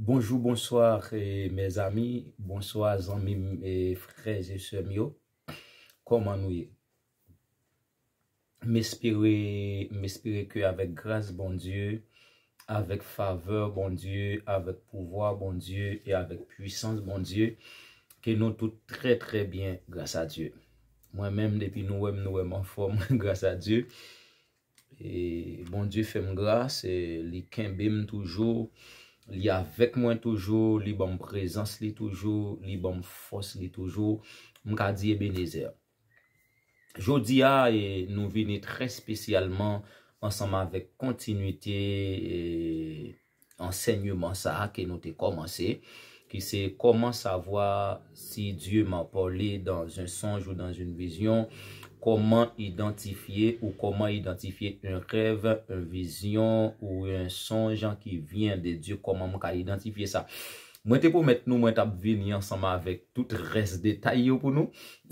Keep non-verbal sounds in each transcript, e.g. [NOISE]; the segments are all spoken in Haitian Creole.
Bonjou, bonsoir, eh, mes ami, bonsoir, zanmi, me eh, freze, semyo, komanouye. Mes pire, mes pire ke avek glas bon Diyo, avek fave, bon Diyo, avek pouvoi, bon Diyo, e avek pwisans, bon Diyo, ke nou tout tre tre bien, glas a Diyo. Mwen menm depi nou wèm, nou wèm an fòm, glas a Diyo. E bon Diyo fèm glas, e li kèm bim toujou. Li avèk mwen toujou, li bom prezans li toujou, li bom fos li toujou, mkadi e beneze. Jodi a, e nou vini trè spesyalman ansanman avèk kontinuitè e ensegnouman sa a ke nou te komanse. Ki se koman sa vwa si Diyo man pou li dans un sonj ou dans un vizyon. Koman identifiye ou koman identifiye un rev, un vizyon ou un sonjan ki vyen de Diyo koman mwen ka identifiye sa. Mwen te pou met nou mwen tap vini ansama avèk tout res detay yo pou nou.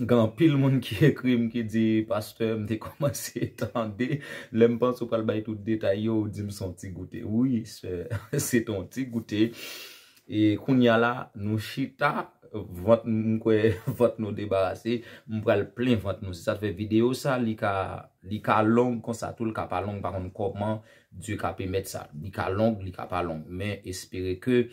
Gan pil moun ki ekri mwen ki di, pastor mwen te koman se etande. Lèm pan sou pal bay tout detay yo ou di mwen son ti goutè. Oui, [LAUGHS] se ton ti goutè. E kunyala, nou shita. Vot [LAUGHS] nou debarase, mwen pral plen vot nou. Se sa te fe video sa, li ka long, konsa tou li ka pa long. Par an, koman, diyo ka pe met sa. Li ka long, li ka pa long. Men espere ke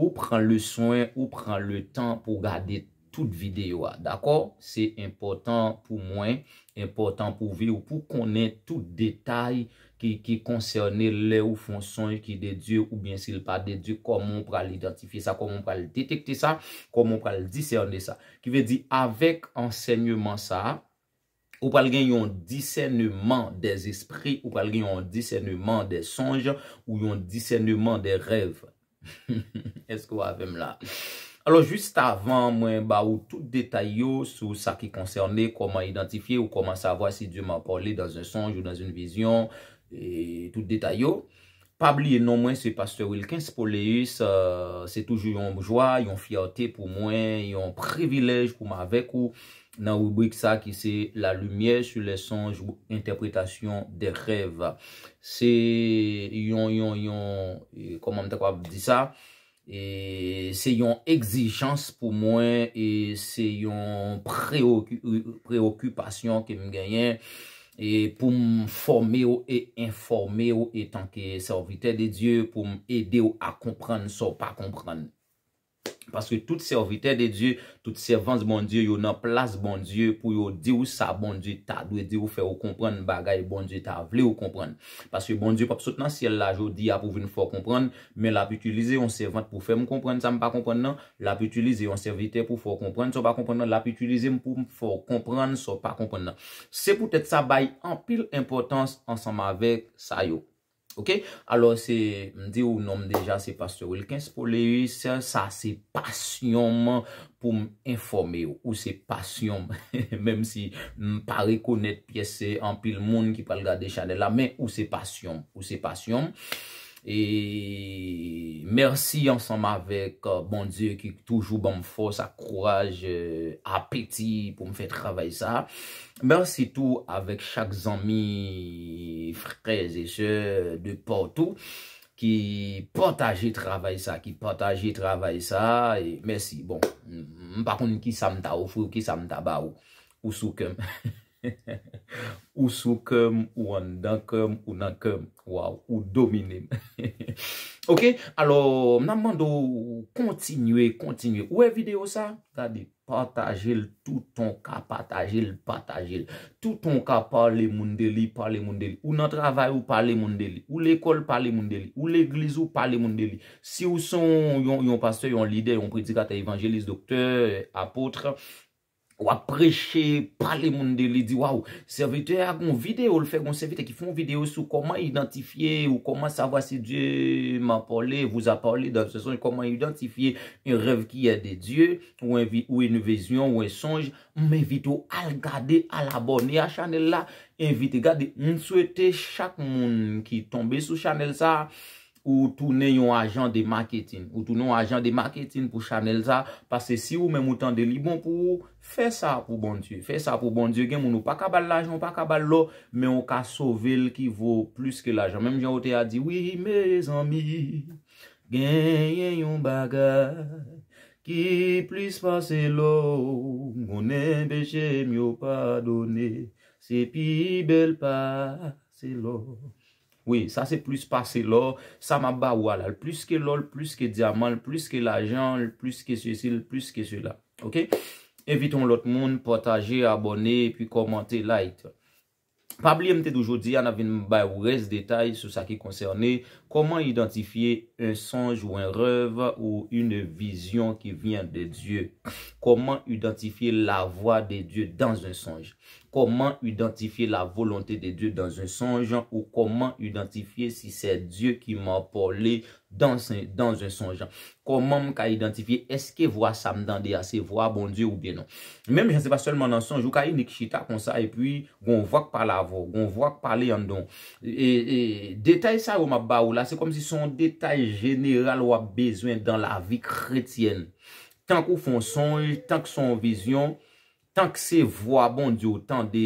ou pran le soin, ou pran le tan pou gade tout videyo a. Dako, se important pou mwen, important pou vi ou pou konen tout detay videyo. ki konserne le ou fon sonj ki de Diyo ou bien sil pa de Diyo, komon pral identifiye sa, komon pral detekte sa, komon pral disyane sa. Ki ve di, avèk ansenye man sa, ou pral gen yon disyane man de espri, ou pral gen yon disyane man de sonj, ou yon disyane man de rev. [LAUGHS] Esk wavèm la. Alo, jwist avan mwen ba ou tout detay yo sou sa ki konserne, komon identifiye ou komon savwa si Diyo man pou li dans un sonj ou dans un vizyon, E tout detay yo Pabli e non mwen se Pasteur Wilkins Po le is Se toujou yon moujwa, yon fiyote pou mwen Yon previlej pou ma vek ou Nan rubrik sa ki se La lumye sou lesonj ou Interpretasyon de rev Se yon Yon yon yon Se yon Eksijans pou mwen Se yon Preokupasyon ke mwen genyen E pou m forme ou e informe ou e tanke sa orvite de Diyo pou m ede ou a komprende sa ou pa komprende. Paske tout servite de Diyo, tout servante bon Diyo yo nan plas bon Diyo pou yo di ou sa bon Diyo ta dwe di ou fe ou kompran bagay bon Diyo ta vle ou kompran. Paske bon Diyo pap sot nan siel la jo di a pou vi nou fo kompran, men la pou utilize yon servante pou fe mou kompran sa mou pa kompran nan, la pou utilize yon servite pou fo kompran sa mou pa kompran nan, la pou utilize mou pou fo kompran sa mou pa kompran nan. Se pou tete sa bayi anpil importans ansam avek sa yon. Ok, alor se mde ou nom deja se Pasteur Wilkins pou le us, sa se pasyon pou m informe ou se pasyon, mem si m pa rekonet piye se an pil moun ki pal gade chanel la, men ou se pasyon, ou se pasyon. E mersi ansanm avek euh, bon die ki toujou bon fos akouraj euh, apeti pou mfe travay sa Mersi tou avek chak zami freze se de portou ki potaje travay sa Ki potaje travay sa e mersi bon Mpa kon ki samta oufou ki samta ba ou Ou sou kem [LAUGHS] Ou sou kem ou an dan kem ou nan kem Ou domine. [LAUGHS] Ok, alo, nanman do kontinue, kontinue. Ou e videyo sa? Kadi, patajil touton ka patajil, patajil. Touton ka pale moun deli, pale moun deli. Ou nan travay ou pale moun deli. Ou l'ekol pale moun deli. Ou l'egliz ou pale moun deli. Si ou son yon pastor, yon lider, yon predikater, evangelist, doktor, apotre. Ou apreche, pale moun de li di, waw, servite a goun vide ou l fe goun servite ki foun vide ou sou koman identifiye ou koman savwa si die m apole, vou apole dan se sonj koman identifiye yon rev ki yon de die ou yon vizyon ou yon sonj, m evite ou al gade al abone a chanel la, evite gade, m souete chak moun ki tombe sou chanel sa. Ou toune yon ajan de maketine. Ou toune yon ajan de maketine pou chanel sa. Pase si ou men moutan de libon pou ou. Fè sa pou bon dieu. Fè sa pou bon dieu. Gen moun ou pa kabal l'ajan. Ou pa kabal l'o. Men ou ka sovel ki vò plus ke l'ajan. Men mou gen ou te a di. Oui mes amis. Gen yon bagaj. Ki plus fase l'o. Moun en beche myo padone. Se pi bel pase l'o. Oui, sa se plus pase lor, sa ma ba wala. L plus ke lol, l plus ke diamant, l plus ke lajan, l plus ke se sil, l plus ke se la. Ok? Eviton lot moun, potaje, abone, pi komante, like. Pabli mte d'aujourd'hui il y mbay ou res détails sur ça qui concernait comment identifier un songe ou un rêve ou une vision qui vient de Dieu. Comment identifier la voix de Dieu dans un songe Comment identifier la volonté de Dieu dans un songe ou comment identifier si c'est Dieu qui m'a parlé? Dans un sonjan Koman m ka identifiye eske vo a samdande a se vo a bon die ou be non Mem jen se pa solman nan sonj ou ka yonik chita kon sa E puis goun vwa k pa la vo Goun vwa k pa le yon don Detay sa ou ma ba ou la Se kom si son detay general ou a bezwen dan la vi kretyen Tank ou fon sonj Tank son vizyon anke se vwa bon diyo tan de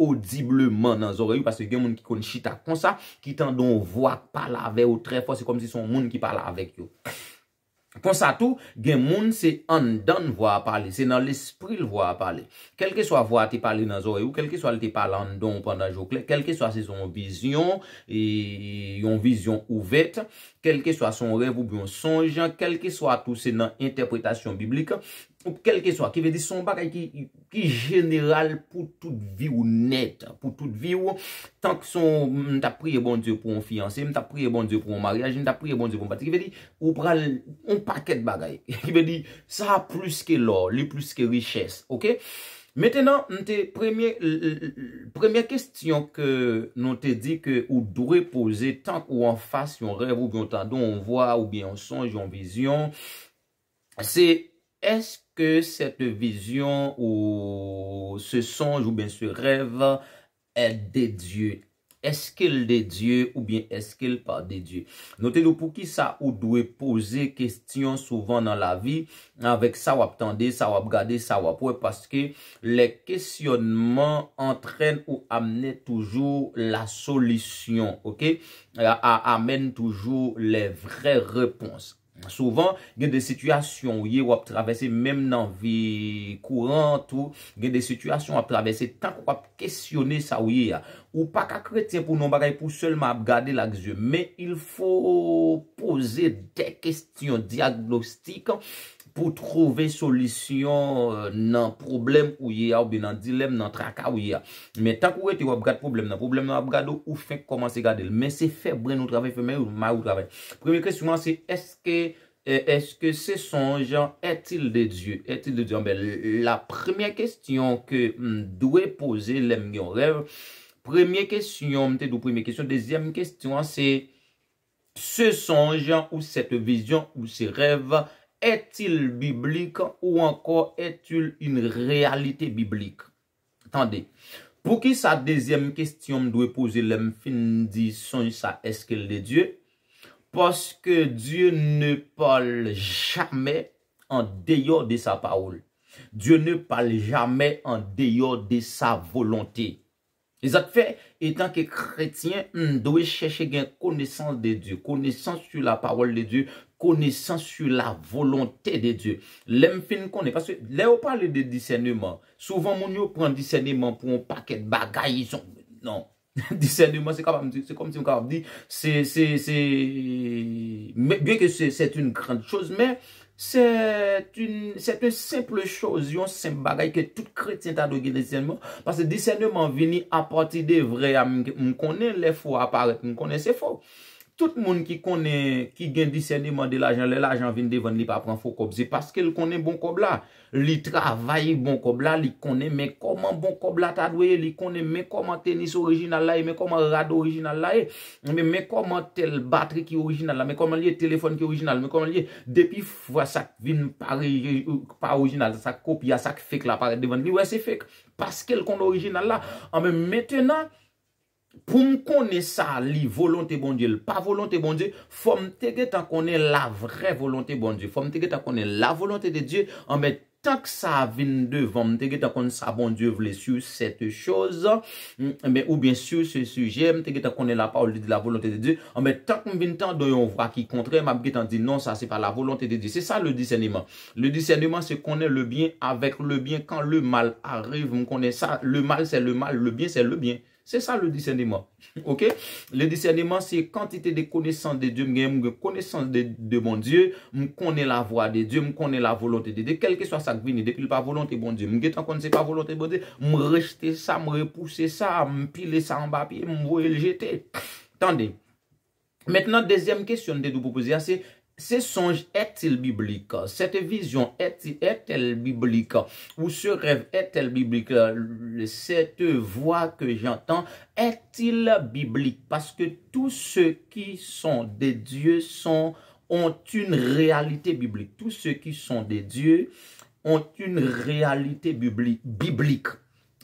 audibleman nan zore yo pase gen moun ki kon chita konsa ki tan don vwa palave yo tre fwa se kom se son moun ki palave yo konsa tou gen moun se an dan vwa pale se nan l'espril vwa pale kelke so a vwa te pale nan zore yo kelke so a te pale an don kelke so a se son vizyon yon vizyon ouvet kelke so a son rev ou byon sonjan kelke so a tou se nan interpretasyon biblike Ou kelke so, ki ve di son bagay ki general pou tout vi ou net. Pou tout vi ou, tanke son, mta priye bon die pou yon fianse, mta priye bon die pou yon maryaj, mta priye bon die pou yon pati. Ki ve di, ou pral, yon paket bagay. Ki [LAUGHS] ve di, sa a plus ke lor, li plus ke riches. Ok? Metenan, mte premye, premye kestyon ke nou te di ke ou dure pose, tanke ou an fas yon rev, ou yon tando, ou yon vwa, ou yon sonj, ou yon vizyon. Se, eske... que cette vision ou ce songe ou bien ce rêve est des dieux? Est-ce qu'il est Dieu ou bien est-ce qu'il pas des dieux notez nous pour qui ça ou doit poser question souvent dans la vie avec ça ou attendez, ça ou regarder, ça ou après parce que les questionnements entraînent ou amènent toujours la solution, ok? amène toujours les vraies réponses. Souvan gen de situasyon ou ye wap travese mem nan vi kourant ou gen de situasyon wap travese tank wap kestyone sa ou ye ya. Ou pa kakre ten pou non bagay pou selman ap gade lakzyon. Men il fò pose de kestyon diaglostik an. pou trove solisyon euh, nan problem ou ye a ou bin nan dilem nan traka ou ye a. Metan kou e te wap gade problem nan problem nan wap gade ou ou fek koman se gade el. Men se febren ou trave, febren ou ma ou trave. Premye kestyon an se eske se sonjan etil de Diyo. Etil de Diyo. La premye kestyon ke dwe pose lem yon rev. Premye kestyon mte do premye kestyon. Dezyem kestyon an se se sonjan ou se te vizyon ou se rev. est-il biblique ou encore est-il une réalité biblique? Attendez. Pour qui sa deuxième question doit poser l'homme fin ça est-ce qu'il est Dieu? Parce que Dieu ne parle jamais en dehors de sa parole. Dieu ne parle jamais en dehors de sa volonté. Esak fe, etan ke kretyen, m doye chèche gen koneysans de Dieu, koneysans sou la parol de Dieu, koneysans sou la volontè de Dieu. Lem fin kone, parce que le ou pale de disenye man, souvan moun yo pou an disenye man pou an pakèd bagayison, non. Disenye man, se kom ti m kap di, se se se, me bieke se se toun kranj chouz, men, C'est une simple chose, yon simple bagay Que tout chrétien t'adou gui l'enseignement Parce que l'enseignement venit à partir des vrais amigés On connaît les faux appareils, on connaît ces faux Tout moun ki konen, ki gen disen iman de la jan, le la jan vin devan li pa pran fokob. Zè paske l konen bon kob la, li travaye bon kob la, li konen men koman bon kob la ta dweye, li konen men koman tenis orijinal la e, men koman rado orijinal la e, men koman tel batre ki orijinal la, men koman li e telefon ki orijinal, men koman li e depi fwa sak vin pare, euh, pa orijinal, sak kop, ya sak fek la pare devan li, wè se fek, paske l konen orijinal la, an men metenan, pour me connaître, ça, la volonté bon Dieu, Pas volonté bon Dieu, il me me connaître la vraie volonté bon Dieu. Il que me connaître la volonté de Dieu, en met que ça vient devant, me tan que sa bon Dieu voulait sur cette chose, ou bien sur ce sujet, me tan que la parole de la volonté de Dieu, en met tant que vin tan de contraire, qui kontre, m dit non ça c'est pas la volonté de Dieu. C'est ça, le discernement. Le discernement qu'on est le bien avec le bien, quand le mal arrive, on connaît ça. le mal c'est le mal, le bien c'est le bien. C'est ça le discernement. [LAUGHS] OK? Le discernement, c'est quantité de connaissances de Dieu. Je connaissance de, de, mon Dieu. Je connais la voix de Dieu. Je connais la volonté de Dieu. Quel que soit ça qui depuis depuis pas volonté de bon Dieu. Je ne connais pas volonté de bon Dieu. Je rejeter ça, je repousser ça, je pile ça en papier, je vais le jeter. Attendez. Maintenant, deuxième question de vous poser, c'est ce songe est-il biblique? Cette vision est-elle biblique? Ou ce rêve est-elle biblique? Cette voix que j'entends est-il biblique? Parce que tous ceux qui sont des dieux sont, ont une réalité biblique. Tous ceux qui sont des dieux ont une réalité biblique. biblique.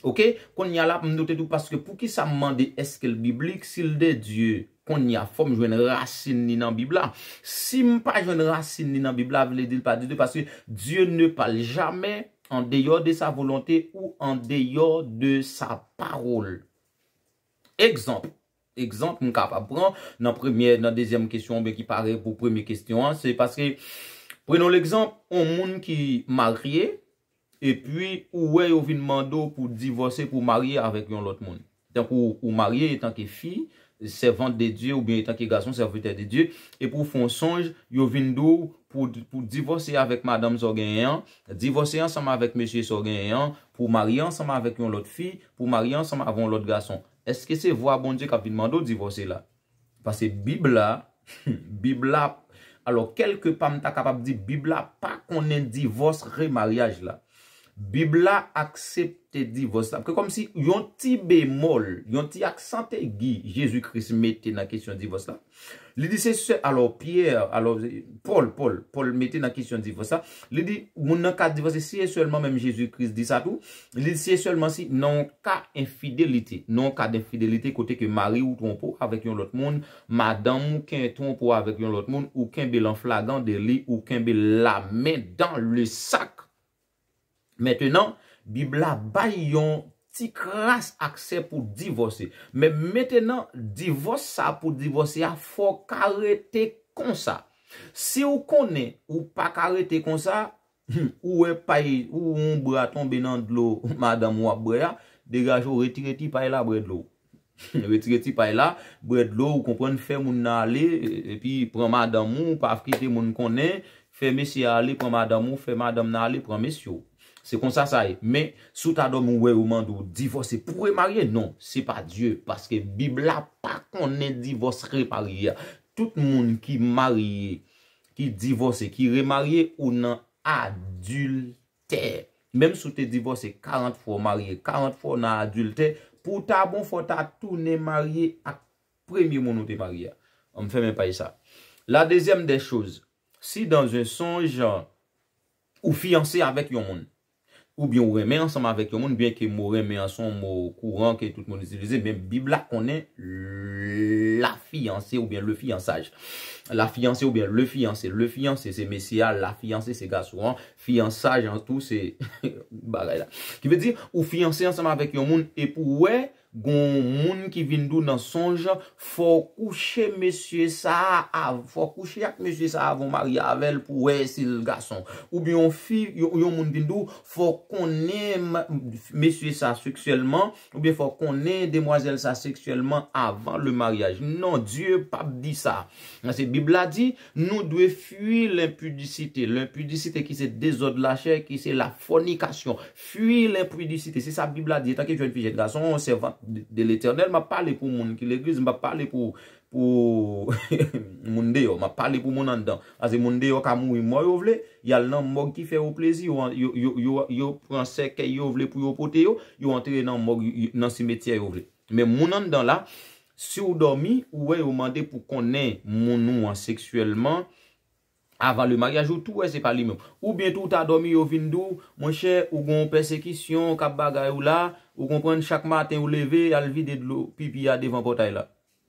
Ok? Qu'on y a là, tout parce que pour qui ça demandé est-ce qu'elle biblique? S'il des dieux kon ni a fom jwen racine ni nan Biblia. Si m pa jwen racine ni nan Biblia, veledil pa di de, paske Diyo ne pal jame an deyo de sa volante ou an deyo de sa parol. Ekzamp, ekzamp m ka pa pran, nan premye, nan dezyem kesyon, be ki pare pou premye kesyon, se paske, prenon l'ekzamp, ou moun ki marye, e pi ou wey ou vin mando pou divose pou marye avek yon lot moun. Ou marye etan ke fi, servante de die ou bin etan ki gason servante de die, epou fon sonj, yo vin do pou divose avèk madame sò gen yon, divose ansèm avèk meshe sò gen yon, pou mari ansèm avèk yon lot fi, pou mari ansèm avèk yon lot gason. Eske se vwa bon die kap vin mando divose la? Pase bib la, [LAUGHS] bib la, alò kelke pa mta kapap di, bib la pa konen divose remaryaj la. Biblia aksepte di vos la. Kè kom si yon ti bemol, yon ti aksepte gi, Jezoukris mette nan kesyon di vos la. Li di se se, alo Pierre, alo Paul, Paul, Paul mette nan kesyon di vos la. Li di, moun nan ka di vos la, se se seman menm Jezoukris di sa tou, li se seman si nan ka infidelite, nan ka infidelite kote ke mari ou ton po, avek yon lot moun, madan mou ken ton po avek yon lot moun, ou ken be lan flagan de li, ou ken be la men dan le sakre, Mètènen, bib la bayyon ti kras akse pou divose. Mètènen, divose sa pou divose a fo karete kon sa. Se ou kone ou pa karete kon sa, ou e paye ou ou moun braton benan dlo [LAUGHS] madame ou ap brea, degajo retireti paye la bre dlo. Retireti paye la bre dlo ou kompren [LAUGHS] fè moun nale, e pi pran madame ou pa fkite moun kone, fè mesye ale pran madame ou fè madame nale pran mesyo. Se konsa sa e. Men, sou ta do moun wey ou mandou, divose pou remarye, non. Se pa Diyo. Paske Bibla pa konen divose reparye. Tout moun ki marye, ki divose, ki remarye, ou nan adulte. Menm sou te divose 40 fwo marye, 40 fwo nan adulte, pou ta bon fwa ta tou ne marye, ak premi moun ou te marye. An m fè mè paye sa. La dezyem de chouz. Si dan zon sonj an, ou fianse avèk yon moun, Ou bien ou remè anseman avèk yon moun. Bien ke mou remè anseman mou kouran. Ke tout moun isilize. Mè bib la konè la fiancé ou bien le fiançage. La fiancé ou bien le fiancé. Le fiancé se mesia. La fiancé se gasouran. Fiançage an tou se bagay la. Ki ve di ou fiancé anseman avèk yon moun. E pou wè. Gon moun ki vindou nan sonja, fò kouche mèsyè sa av, fò kouche ak mèsyè sa av, mèsyè sa av, mèsyè sa av, avèl pou wè sè l'gason. Ou bi yon fi, yon moun vindou, fò konè mèsyè sa seksuelman, ou bi fò konè demwazèl sa seksuelman avan lè maryaj. Non, Diyo pap di sa. Nan se Bibla di, nou dwe fwi l'impudicite, l'impudicite ki se dezodlache, ki se la fonikasyon. Fwi l'impudicite, se sa Bibla di, tanke fwi l'impudic De l'Eternel, ma pale pou moun. Ki l'Egris, ma pale pou moun de yo. Ma pale pou moun an dan. Aze, moun de yo, ka moun yon mou yon vle, yal nan moun ki fe yon plezi, yon prenser ke yon vle pou yon pote yo, yon an tere nan moun, nan simetye yon vle. Men moun an dan la, se ou dormi, ouwe yon mande pou kone moun nou an seksuelman avan le magyaj ou tou, ou bien tou ta dormi yon vindou, moun che, ou gon persekisyon, kap bagay ou la, Ou konpren, chak maten ou leve, al vide dlo pipi ya devan potay la.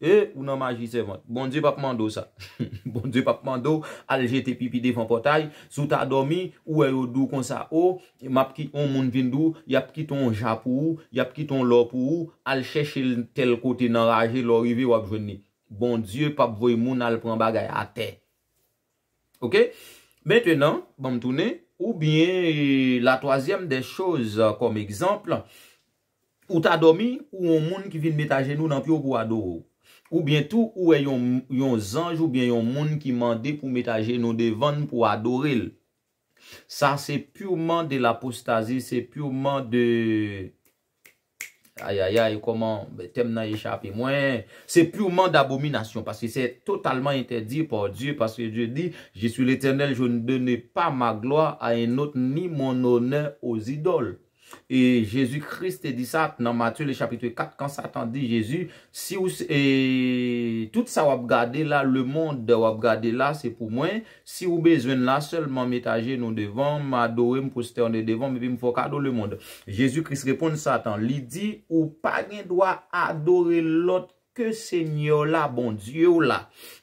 E, ou nan majise vant. Bondye pap mando sa. [LAUGHS] Bondye pap mando, al jete pipi devan potay. Sou ta adomi, ou e ou dou konsa ou. Ma pki on moun vindou, ya pki ton ja pou ou, ya pki ton lop pou ou. Al chèche tel kote nan raje lorive wap jwenni. Bondye pap voy moun al pran bagay a te. Ok? Mwen tenan, ban mtounen, ou bien la toasyem de chouz kom ekzamp. Mwen tenan, ou bien la toasyem de chouz kom ekzamp. Ou ta domi, ou yon moun ki vin metajen nou nan pyo pou ador. Ou bientou, ou e yon zanj, ou bient yon moun ki mande pou metajen nou devan pou adoril. Sa, se pureman de la postazi, se pureman de... Ayayay, koman, tem nan yechapi mwen. Se pureman de abominasyon, paske se totalman entedi por Dieu, paske Dieu di, Je suis l'Eternel, je ne donne pas ma gloire à un autre ni mon honneur aux idoles. Et Jésus Christe dit sa, nan Matthieu le chapitou 4, kan Satan dit, Jésus, si ou, tout sa wap gade la, le monde wap gade la, se pou mwen, si ou bezwen la, sol man metage nou devan, ma adorem pou se te onde devan, mi vi mfo kado le monde. Jésus Christe reponde Satan, li di, ou pa gen doa adore lot, ke sènyo la, bon diyo la.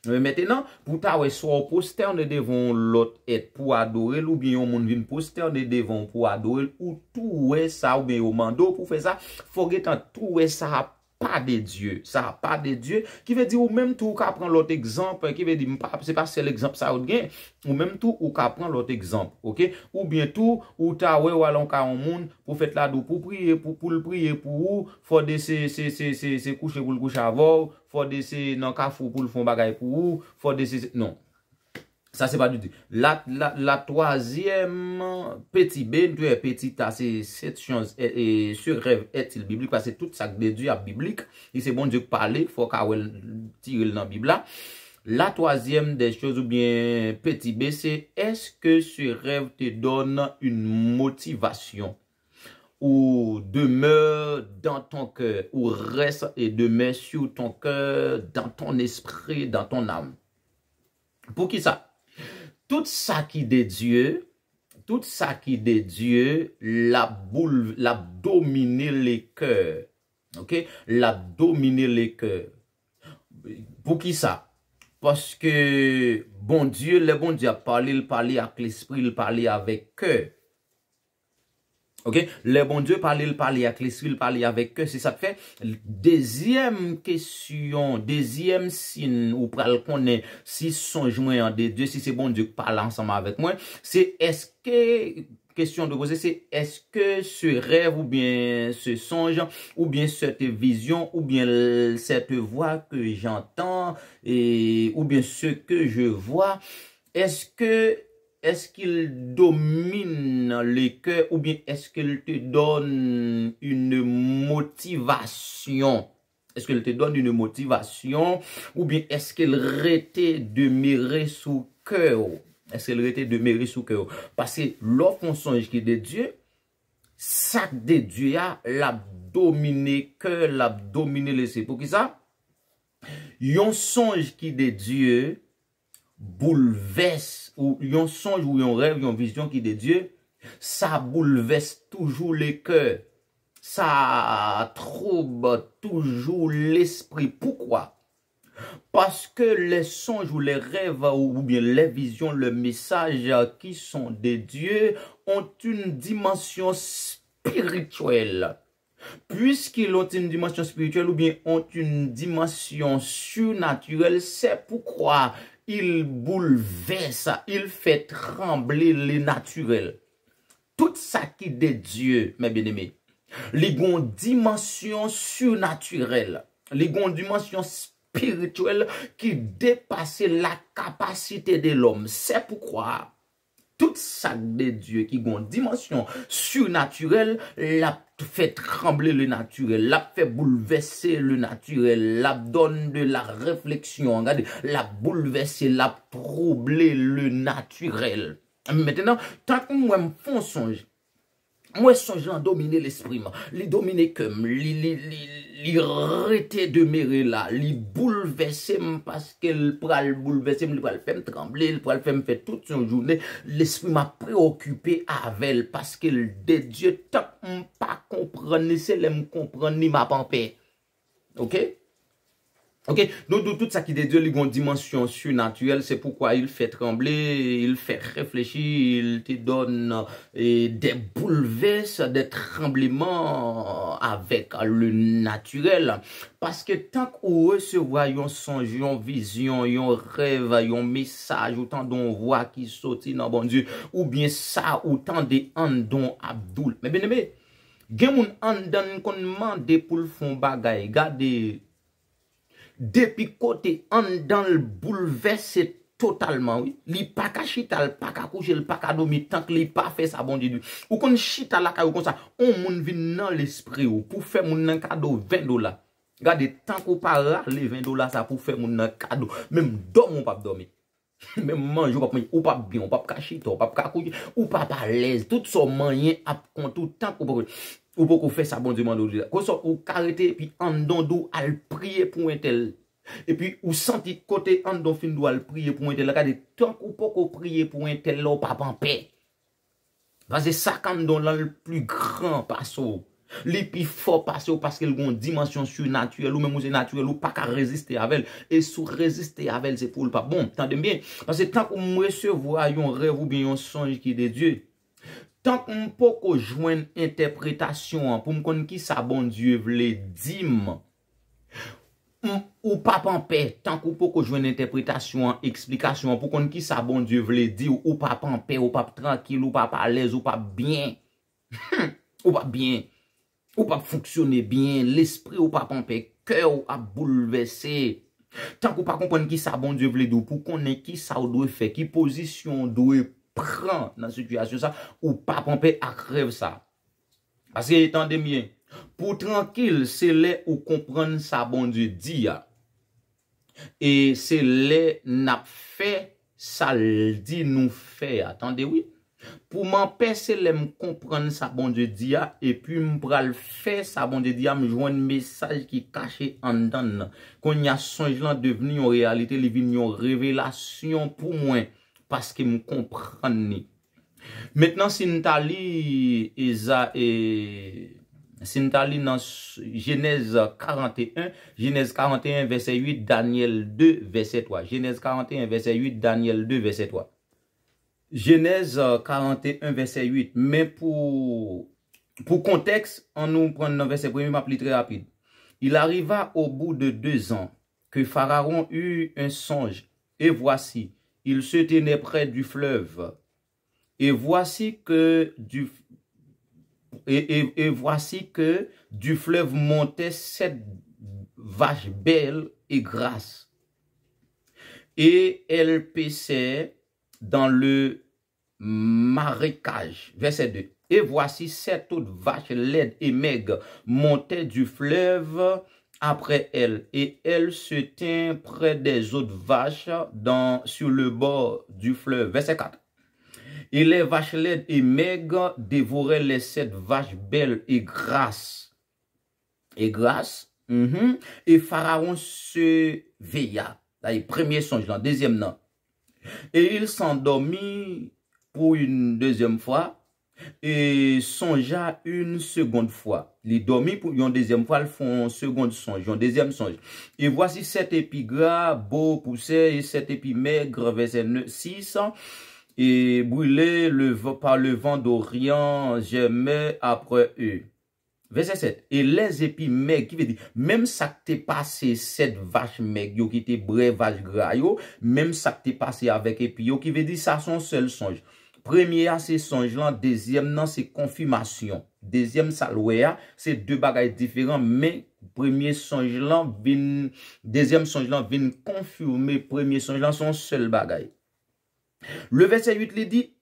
Mètenan, pou ta wè sou ou poster, ne devon lot et pou adorel, ou bi yon moun vin poster, ne devon pou adorel, ou tou wè sa, ou bi yon mando pou fè sa, fò gè tan tou wè sa a poster, pa de Diyo. Sa pa de Diyo. Ki ve di ou mem tou ou ka pran lout ekzamp, ki ve di mpap, se pa sel ekzamp sa ou dgen, ou mem tou ou ka pran lout ekzamp. Ok? Ou bie tou, ou ta we walon ka on moun, pou fet la dou pou priye, pou pou l priye pou ou, fo de se, se, se, se, se, se kouche pou l kouche avor, fo de se nan ka fou pou l fon bagay pou ou, fo de se, se, se, se, se, se, se, se, se, se, se, se, se, se, se. ça c'est pas du tout. La, troisième, la B, B, be, petit, petit, chose cette se et Et rêve rêve il il ça que que tout ça déduit à biblique. il c'est bon parle. Il faut qu'on tire dans la Bible. La troisième des choses, ou bien petit B, c'est est-ce que ce rêve te donne une motivation ou demeure dans ton cœur, ou reste et demeure sur ton cœur, dans ton esprit, dans ton âme. Pour qui ça? tout ça qui de Dieu, tout ça qui de Dieu la boule, la domine les cœurs, Ok? La domine cœurs. Pour qui ça Parce que bon Dieu, le bon Dieu a parlé, il parle avec l'esprit, il parlait avec cœur. Ok, le bon Dieu parle, il parle avec l'esprit, il parle avec eux, c'est ça que fait. Deuxième question, deuxième signe, ou qu'on est, si songe moi des deux, si c'est bon Dieu qui parle ensemble avec moi, c'est est-ce que, question de poser, c'est est-ce que ce rêve ou bien ce songe, ou bien cette vision, ou bien cette voix que j'entends, et, ou bien ce que je vois, est-ce que est-ce qu'il domine le cœur ou bien est-ce qu'il te donne une motivation Est-ce qu'il te donne une motivation ou bien est-ce qu'il retait de mirer sous cœur Est-ce qu'il retait de mirer sous cœur Parce que l'offre songe qui est de Dieu, ça de Dieu l'a l'abdominé cœur, l'a dominé laissé. Pour qui ça Yon songe qui est de Dieu, bouleverse, ou un songe, ou un rêve, une vision qui de Dieu, ça bouleverse toujours les cœurs. Ça trouble toujours l'esprit. Pourquoi? Parce que les songes ou les rêves ou bien les visions, le message qui sont des dieux ont une dimension spirituelle. Puisqu'ils ont une dimension spirituelle ou bien ont une dimension surnaturelle, c'est pourquoi Il bouleverse, il fait trembler le naturel. Tout ça qui dédieux, mes bien-aimés, ligon dimension surnaturelle, ligon dimension spirituelle qui dépasse la capacité de l'homme. C'est pourquoi, Tout sa de dieu ki gon dimensyon surnaturel la fe tremble le naturel, la fe boulevesse le naturel, la donne de la refleksyon, la boulevesse, la proble le naturel. Metenan, ta kon wèm fon sonj. Mwen son jan domine l'esprime, li domine kem, li rete demere la, li boulevesem paske li pral boulevesem, li pral fem tremble, li pral fem fe tout son jounen, l'esprime a preokupi avel paske li dedye tak mpa komprane se lem komprane ni ma pampen. Ok? Ok, nou do tout sa ki de diyo li gon dimensyon su naturel, se poukwa il fe tremble, il fe reflechi, il te don euh, de bouleves, de trembleman avek le naturel. Paske tank ou e se vwa yon sonj, yon vizyon, yon rev, yon mesaj, ou tan don vwa ki soti nan bon diyo, ou bien sa, ou tan de andon abdoul. Me beneme, gen moun andan konman de pou l fon bagay, ga de... Depi kote an dan l bouleverse totalman, li pa ka chita, li pa ka kouje, li pa ka domi, tank li pa fe sabon di du. Ou kon chita la ka, ou kon sa, on moun vi nan l espri ou pou fe moun nan kado 20 dola. Gade, tank ou pa la le 20 dola sa pou fe moun nan kado, men mou dom moun pap domi. [LAUGHS] Men manj ou pap moun, ou pap byon, ou pap ka chita, ou pap ka kouje, ou pap palez, tout so man yon ap kontou, tank ou pa kouje. Ou pou kou fè sa bon diman do di la. Koso ou karete pi andon do al priye pou entel. E pi ou santi kote andon fin do al priye pou entel. La kade, tan kou pou kou priye pou entel la ou pa panpe. Pase sakam don lan l plus gran paso. Li pi fo paso parce ki l gon dimansyon sou natuel ou mèmou zè natuel ou pa ka reziste avèl. E sou reziste avèl zè pou l pa. Bon, tan dem bien. Pase tan kou mwese voyon revou bin yon sonj ki de Diyo. Tank bon ou mpo ko jwen interpretasyon pou mkon ki sa bon die vle di m, ou pa pa mpe, tank ou mpo ko jwen interpretasyon, eksplikasyon pou kon ki sa bon die vle di, ou pa pa mpe, ou pa pa tranquil, ou pa pa alèz, ou pa pa bien, ou pa pa bien, ou pa pa fonksyonè bien, l espri ou pa pa mpe, kè ou ap boule vese, tank ou mpo kon ki sa bon die vle di, pou konè ki sa ou do e fe, ki posisyon do e posisyon, Pren nan sikyasyon sa ou pa pompe akreve sa. Aske etan de myen. Pou trankele se le ou kompran sa bon de diya. E se le na fe sal di nou fe. Atan de oui. Pou man pe se le m kompran sa bon de diya. E pi m pral fe sa bon de diya m jwenn mesaj ki kache andan. Kon y a sonj lan deveni yon realite li vin yon revelasyon pou mwen. Parce qu'ils me ni. Maintenant, Sintali si Genèse 41, Genèse 41 verset 8, Daniel 2 verset 3. Genèse 41 verset 8, Daniel 2 verset 3. Genèse 41 verset 8, Mais pour pour contexte, on nous prend verset 1, on très très rapide. Il arriva au bout de deux ans que Pharaon eut un songe, et voici, il se tenait près du fleuve. Et voici que du, et, voici que du fleuve montait sept vaches belles et grasses. Et elle paissaient dans le marécage. Verset 2. Et voici sept autres vaches laide et maigre montaient du fleuve après elle, et elle se tient près des autres vaches dans, sur le bord du fleuve. Verset 4. Et les vaches laides et maigres dévoraient les sept vaches belles et grasses. Et grasses. Mm-hmm. Et Pharaon se veilla. Là, premier songe, dans deuxième non. Et il s'endormit pour une deuxième fois. E sonja un segonde fwa Li domi pou yon dezem fwa Fon segonde sonj Yon dezem sonj E vwasi set epi gra Bo pou se E set epi megre Vese 6 E brule par le van do ryan Jeme apre e Vese 7 E les epi megre Ki ve di Mem sa te pase set vache megre Yo ki te bre vache gra yo Mem sa te pase avek epi yo Ki ve di sa son sel sonj Premier c'est songe deuxième non c'est confirmation. Deuxième ça Deuxième, c'est deux mais premier mais premier songeant lan vin, confirmer songe lan son seul bagage. Le verset 8 le dit,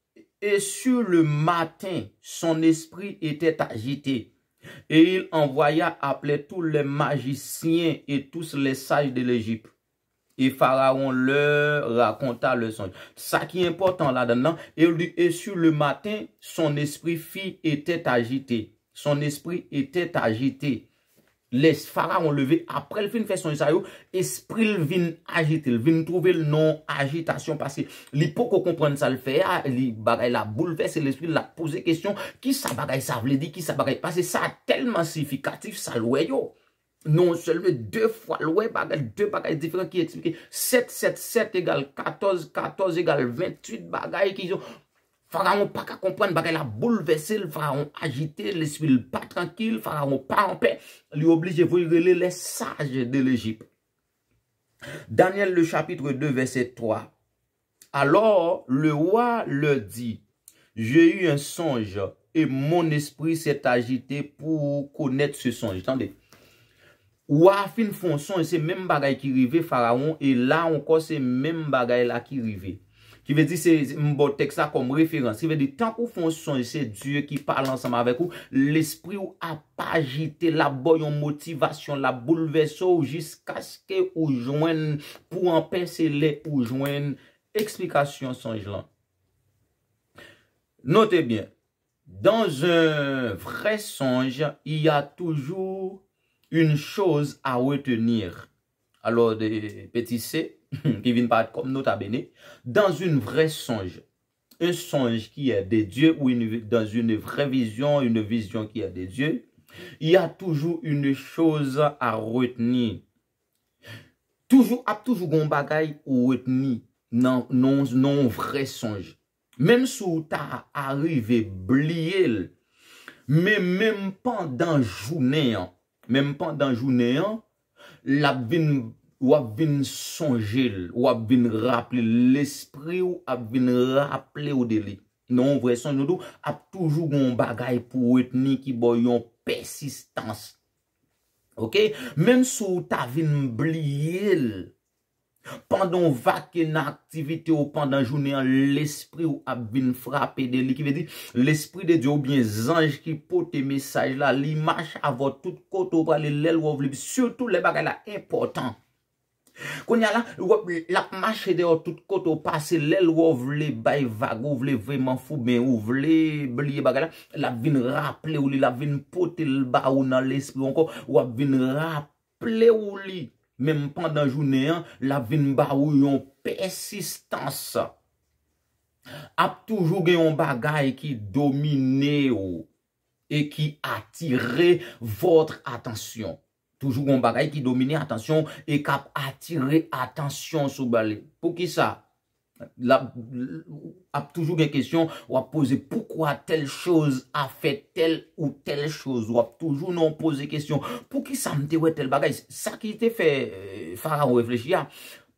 et sur le matin, son esprit était agité. Et il envoya appeler tous les magiciens et tous les sages de l'Égypte. Et Pharaon leur raconta le son. Ça qui est important là-dedans. Et et sur le matin, son esprit fit était agité. Son esprit était agité. Les Pharaons levé. Après le fin fait son sa Esprit le vin agité. Le vin trouver le nom agitation parce que pou ça le sa ah, le la boule verser la poser question qui Ça bagaille ça veut dire, qui ça bagaille, Parce que ça a ça significatif, non seulement deux fois, lwe deux Deux différents, qui Qui 7, 7, 7 égale 14, 14 égale 28 bagages Qui ont. Faraon pas qu'à comprendre bagay la bouleversé Le faraon L'esprit pas pas tranquille pas faraon paix. paix Lui oblige vous yrele les sages de l'Égypte. Daniel le chapitre 2 verset 3 Alors le roi le dit, j'ai eu un songe et mon esprit s'est agité pour connaître ce songe Attendez Ou a fin fon son, se menm bagay ki rive Faraon, e la ankon se menm bagay la ki rive. Ki ve di se mbotex la kom referans. Ki ve di, tank ou fon son, se Dieu ki pale ansanm avek ou, l'esprit ou apajite la boyon motivasyon, la bouleveso ou jis kaskè ou jwen, pou anpense le ou jwen. Eksplikasyon sonj lan. Note bien, dans un vre sonj, y a toujou... [LAUGHS] Un chouz a wetenir. Alo de petise, ki vin pa kom notabene, dan zoun vre sonj. Un sonj ki e de Diyo, ou dan zoun vre vizyon, yon vizyon ki e de Diyo, yon toujou yon chouz a wetenir. Toujou ap toujou goun bagay, ou wetenir nan vre sonj. Menm sou ta arive bliyel, menm pen dan jounen an, Mem pandan jou neyan, wap vin sonjel, wap vin raple, l'espri wap vin raple ou dele. Non, vwe sonjel do, ap toujou goun bagay pou etni ki boyon persistans. Ok, men sou ta vin bliyele. pandon vake nan aktivite ou pandan jouni an l'espri ou ap vin frape de li. Ki ve di l'espri de di ou bin zanj ki pote mesaj la. Li mache avot tout koto prale lel wav li. Surtout le bagala important. Konya la, wap lak mache de ou tout koto pase lel wav li bay vag. Ou vle vreman fou ben ou vle blie bagala. La vin rapple ou li. La vin pote lba ou nan l'espri ou anko. Wap vin rapple ou li. Mem pandan jounen, la vin ba ou yon persistans. Ap toujou gen yon bagay ki domine ou. E ki atire votre atensyon. Toujou gen yon bagay ki domine atensyon. E kap atire atensyon sou bali. Pou ki sa? ap toujou gen kèsyon wap pose poukwa tel chòz a fè tel ou tel chòz wap toujou non pose kèsyon pou ki sa mte wè tel bagay sa ki te fè eh, fara ou reflechia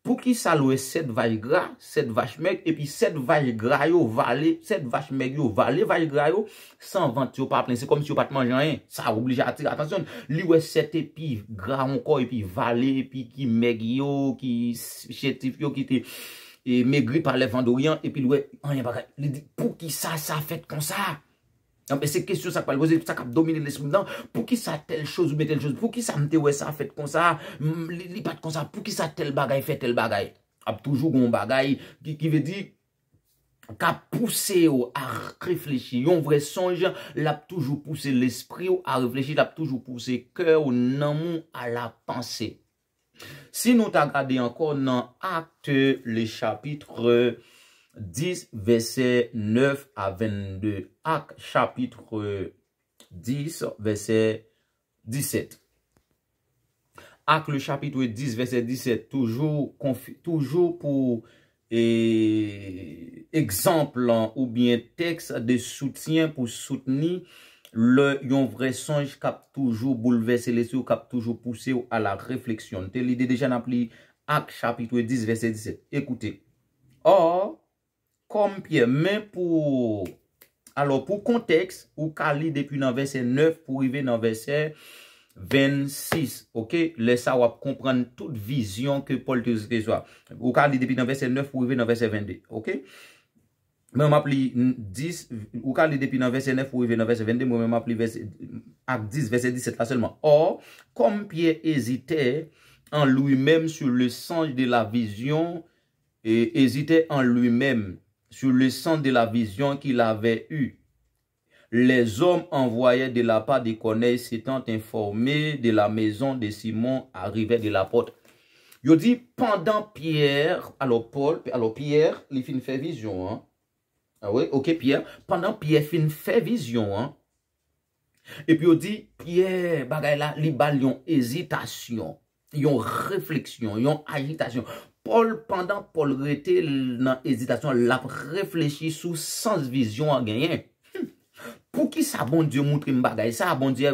pou ki sa lwè set vaj gra set vaj mèk epi set vaj gra yo valè set vaj mèk yo valè vaj gra yo san vant yo pa plen se kom si yo pat manjè an sa oubli jè atik atensyon li wè set epi gra onkò epi valè epi ki mèk yo ki chetif yo ki te... E oh, non, me gri par levandorian, epi lwè, an yon bagay, li di pou ki sa, sa fèt kon sa. An pe se kesyon sa kwa lwè, pou sa kwa domine l'esprit nan, pou ki sa tel chouz ou me tel chouz, pou ki sa mte wè, sa fèt kon sa, li pat kon sa, pou ki sa tel bagay, fèt tel bagay. A ptoujou goun bagay, ki vè di, kwa pousse ou a reflechi yon vre sonj, la ptoujou pousse l'esprit ou a reflechi, la ptoujou pousse kè ou nan moun a la panse. Si nou ta gade ankon nan akte le chapitre 10, verset 9 a 22, akte chapitre 10, verset 17. Akte le chapitre 10, verset 17, toujou pou eksemple ou biye tekst de soutyen pou souteni Le yon vre sonj kap toujou boulevese lese ou kap toujou pouse ou ala refleksyon. Te li de dejan ap li ak chapitou e 10 verse 17. Ekoute. Or, kompye men pou... Alo pou konteks, ou ka li depi nan verse 9 pou i ve nan verse 26. Ok, le sa wap komprende tout vizyon ke Paul te zvezoa. Ou ka li depi nan verse 9 pou i ve nan verse 22. Ok? on m'a appelé 10, ou quand depuis dans verset 9 ou dans verset 22, on m'a appelé verset 10, verset 17 là seulement. Or, comme Pierre hésitait en lui-même sur le sens de la vision, et hésitait en lui-même sur le sens de la vision qu'il avait eue. Les hommes envoyés de la part des Corneilles s'étant informés de la maison de Simon arrivaient de la porte. il dit, pendant Pierre, alors Paul, alors Pierre, il fait une vision, hein, Ah ok, Pierre. Pendan Pierre fin fè vizyon. E pi ou di, Pierre, bagay la, li bal yon ezitasyon, yon refleksyon, yon ajitasyon. Paul, pendan Paul rete nan ezitasyon, bon bon bon la reflechi sou sans vizyon an genyen. Pou ki sa bon die moun tri m bagay? Sa bon die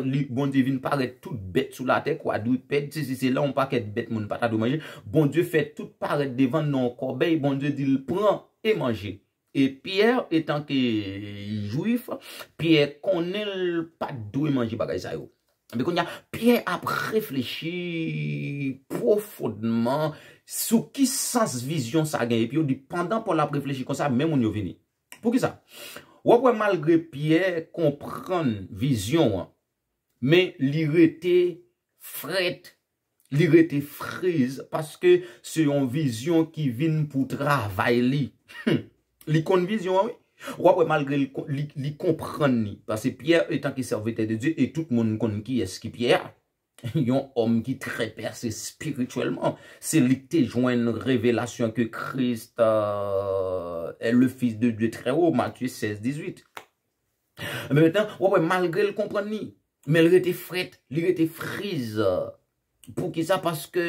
vin paret tout bet sou la te kwa, dwi pet, si si si, la on pa ket bet moun pata dwi manje. Bon die fè tout paret devan nan korbe, bon die dil pran e manje. E Pierre etan ke juif, Pierre konen l'padoui manji bagay sa yo. Be kon ya, Pierre ap reflechi profondman sou ki sens vizyon sa gen. E pi yo dipendant pou la reflechi kon sa, men moun yo vini. Pou ki sa? Wapwe malgre Pierre kompran vizyon, men li rete fret, li rete friz, paske se yon vizyon ki vin pou dra vay li. Hmm! Li konviz yon wè? Wè wè, malgré li konpren ni. Pase Pierre etan ki serve te de Dieu et tout moun konn ki eski Pierre. [LAUGHS] Yon om ki treper se spirituellement. Se li te jwen revelasyon ke Christ e le fils de Dieu treo, Matthieu 16-18. Mè etan, wè wè, malgré li konpren ni. Mè li te fret, li li te frise. Pou ki sa, paske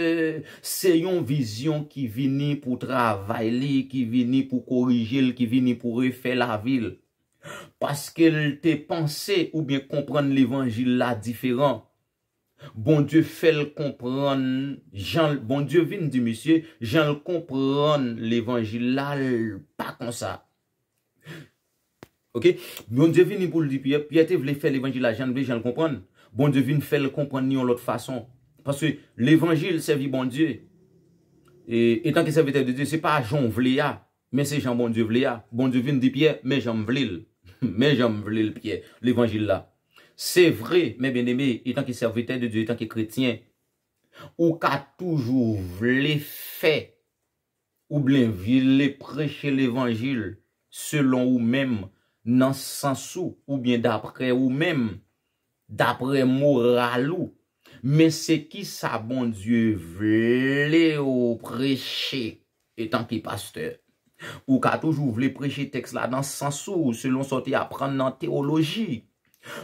se yon vizyon ki vini pou travay li, ki vini pou korijil, ki vini pou refe la vil. Paske l te panse ou bien kompran l evanjil la diferan. Bon dieu fel kompran, bon dieu vin di misye, jen l kompran l evanjil la pa kon sa. Bon, bon dieu vin pou l di piye, piye te vle fe l evanjil la jen, jen l kompran. Bon dieu vin fel kompran ni ou lot fason. Parce que l'évangile servit bon Dieu. Et étant que serviteur de Dieu, n'est pas Jean Vléa, mais c'est Jean bon Dieu Vléa. Bon Dieu vient de Pierre, mais Jean Vlél. [LAUGHS] mais Jean Pierre, l'évangile là. C'est vrai, mes bien-aimés, étant que serviteur de Dieu, étant que chrétien, ou qu'a toujours vle fait ou bien voulu prêcher l'évangile selon ou même, dans sens ou, ou bien d'après ou même, d'après moral ou, Men se ki sa bon die vle ou preche etan ki pasteur. Ou katouj bon ou vle preche teks la dans sanso ou se lon sote apran nan teologi.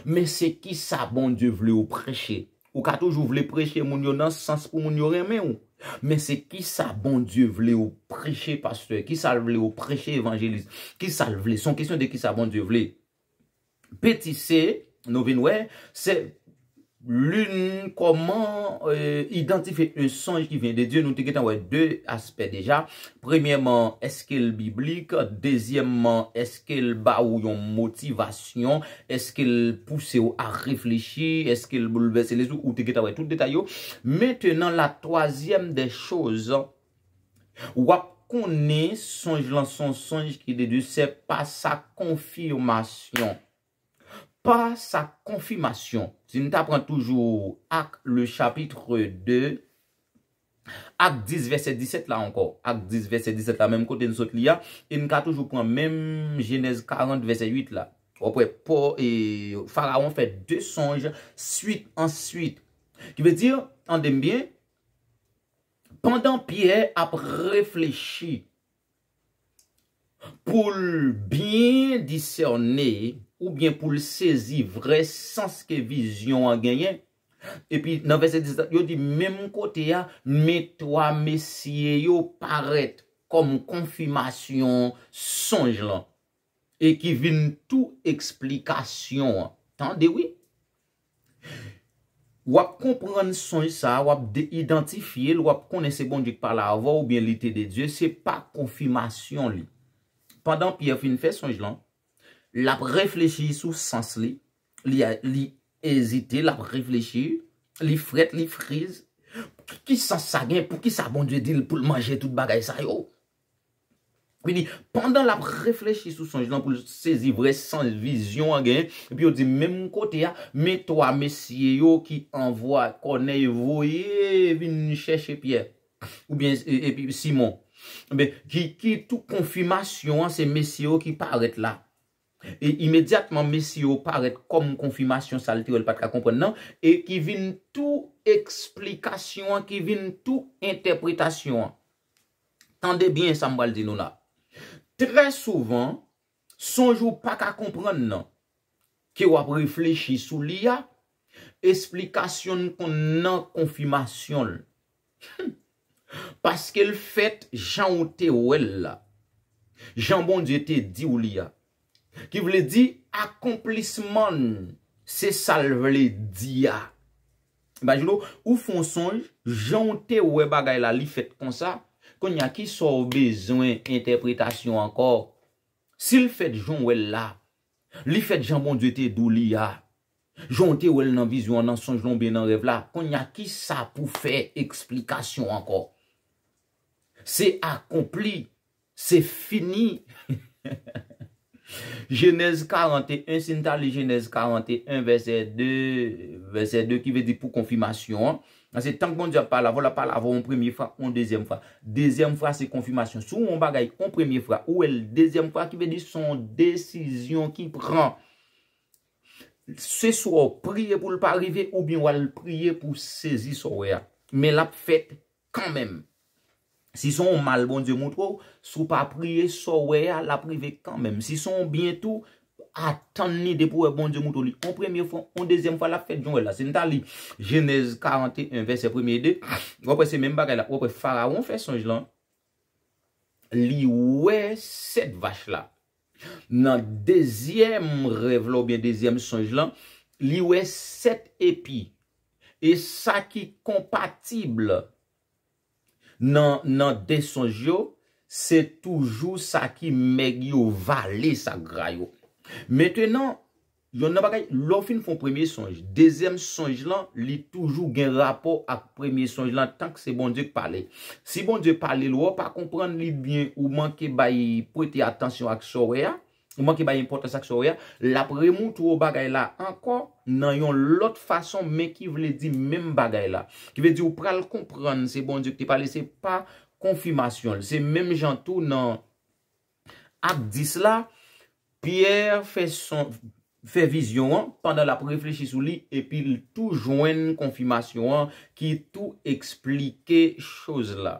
Men se ki sa bon die vle ou preche. Ou katouj ou vle preche moun yo dans sanso pou moun yo reme ou. Men se ki sa bon die vle ou preche pasteur. Ki sa vle ou preche evanjelize. Ki sa vle. Son kisyon de ki sa bon die vle. Petise, nouven wè, se... L'un, koman euh, identife un sonj ki ven de Diyon ou te ketan wè? De aspet deja. Premyèman, eske l'biblik. Dezyèman, eske l'ba ou yon motivasyon. Eske l'pouse ou a reflechye. Eske l'boulbese lesou ou te ketan wè? Tout detay yo. Metenan, la toasyem de chouz. Ou wak kone sonj lan sonj ki de Diyon, se pa sa konfirmasyon. Pas sa confirmation. Si nous t'apprends toujours acte le chapitre 2, acte 10 verset 17 là encore, acte 10 verset 17 là, même côté nous sommes là, et nous toujours pris même Genèse 40 verset 8 là. Après, Pharaon fait deux songes suite ensuite. Qui veut dire, en bien, pendant Pierre a réfléchi pour bien discerner Ou byen pou l sezi vre sens ke vizyon an genyen. E pi nan vese distan yo di men moun kote ya. Me to a mesye yo paret kom konfirmasyon sonj lan. E ki vin tou eksplikasyon. Tande wè. Wap kompran sonj sa. Wap bon de identifiye. Wap konese bon dik pa la ava ou byen lite de Diyo. Se pa konfirmasyon li. Pandan pi a fin fè sonj lan. Lap reflechis ou sens li, li ezite, lap reflechis, li fret, li friz, pou ki sens sa gen, pou ki sa bon dwe dil pou l manje tout bagay sa yo. Pwini, pandan lap reflechis ou sens, jlan pou l sezivre sens, vizyon a gen, epi ou di menm kote ya, metwa mesye yo ki envwa koney voye, epi nye chèche piye, e, epi Simon, ki tou konfirmasyon an se mesye yo ki paret la, E imediatman mesi ou paret kom konfimasyon salte ou el pat ka kompren nan. E ki vin tou eksplikasyon, ki vin tou interpretasyon. Tande bien, Sambal Dinou la. Tre souvan, sonjou pat ka kompren nan. Ki wap reflechi sou li ya, eksplikasyon kon nan konfimasyon. Hm. Paske l fèt jan ou te ou el la. Jan bon di te di ou li ya. Ki vle di, akomplisman se salvele diya. Bajlo, ou fon sonj, jante we bagay la li fet kon sa, kon ya ki sor bezwen interpretasyon ankor. Sil fet joun wel la, li fet jambon duete dou li ya, jante wel nan vizyon nan sonj lon be nan revla, kon ya ki sa pou fe eksplikasyon ankor. Se akompli, se fini. Hi, hi, hi. Genèse 41, c'est une Genèse 41, verset 2, verset 2 qui veut dire pour confirmation. C'est tant que bon Dieu parle, voilà parle avant une première fois, une deuxième fois. Deuxième fois, c'est confirmation. Sous on bagaille, une première fois, ou elle, deuxième fois, qui veut dire son décision qui prend. soit prier pour ne pas arriver, ou bien prier pour saisir son son Mais la la quand même. Si son mal bon die moutou, sou pa priye, sou weye la prive kanmem. Si son bientou, atan ni depowe bon die moutou li. On premye fwa, on dezyem fwa la fet jounwe la. Sen ta li, jenese 41, verset premye 2. Wapwe se men bagay la, wapwe fara won fe sonj lan. Li wey set vach la. Nan dezyem revlo, ou bien dezyem sonj lan, li wey set epi. E sa ki kompatible. Nan de sonj yo, se toujou sa ki meg yo vali sa gra yo. Meten nan, yon nan bagay, lò fin fon premye sonj. Dezem sonj lan, li toujou gen rapor ak premye sonj lan, tank se bon dik pale. Se bon dik pale lò, pa kompran li byen ou manke bayi prete atensyon ak so reya, Ou man ki ba yon pote sakso ya, la pre moun tou ou bagay la ankon nan yon lot fason men ki vle di men bagay la. Ki vle di ou pral kompran se bon diyo ki pale se pa konfirmasyon. Se men jantou nan ak dis la, Pierre fe vizyon an, pandan la pre reflechi sou li, epil tou jwen konfirmasyon an, ki tou eksplike chouz la.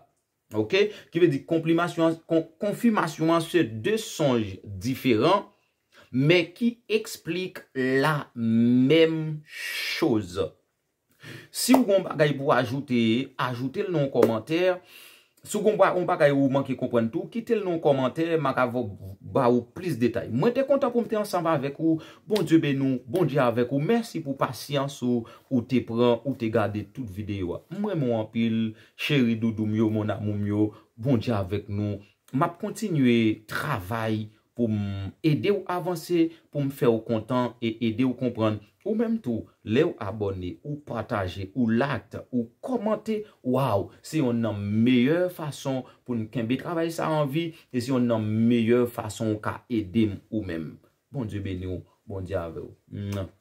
Ok, ki ve di konfirmasyon an se de sonj diferan, me ki eksplik la menm chouz. Si ou kon bagay pou ajoute, ajoute l non komantèr, Sougon ba, un bagay e ou man ki kompren tou, kitel nou komante, ma ga vok ba ou plis detay. Mwen te kontan pou mte ansamba avek ou, bon diye be nou, bon diye avek ou, mersi pou pasyans ou te pran, ou te gade tout videyo. Mwen moun apil, cheri doudou myo, moun amou myo, bon diye avek nou, map kontinue travay pou m edè ou avanse, pou m fè ou kontan, e edè ou kompren tou. Ou mèm tou, lè ou abonè, ou patajè, ou lakt, ou komantè, waw, se yon nan mèye fason pou nou kenbe travèye sa anvi, e se yon nan mèye fason ka edèm ou mèm. Bon Dieu béni ou, bon Diave ou.